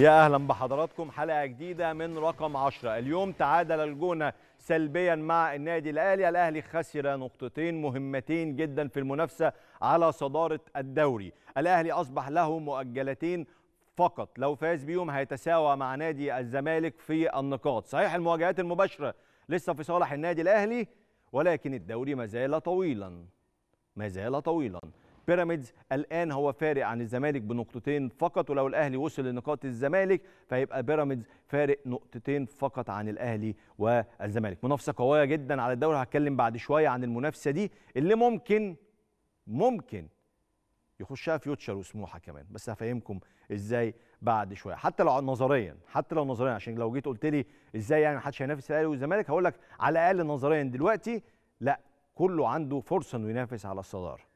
يا اهلا بحضراتكم حلقه جديده من رقم 10 اليوم تعادل الجونه سلبيا مع النادي الاهلي الاهلي خسر نقطتين مهمتين جدا في المنافسه على صداره الدوري الاهلي اصبح له مؤجلتين فقط لو فاز بيهم هيتساوى مع نادي الزمالك في النقاط صحيح المواجهات المباشره لسه في صالح النادي الاهلي ولكن الدوري ما زال طويلا ما زال طويلا بيراميدز الان هو فارق عن الزمالك بنقطتين فقط ولو الاهلي وصل لنقاط الزمالك فيبقى بيراميدز فارق نقطتين فقط عن الاهلي والزمالك منافسه قويه جدا على الدوري هتكلم بعد شويه عن المنافسه دي اللي ممكن ممكن يخشها فيوتشر وسموحه كمان بس هفهمكم ازاي بعد شويه حتى لو نظريا حتى لو نظريا عشان لو جيت قلت لي ازاي يعني محدش هينافس الاهلي والزمالك هقول لك على الاقل نظريا دلوقتي لا كله عنده فرصه انه ينافس على الصداره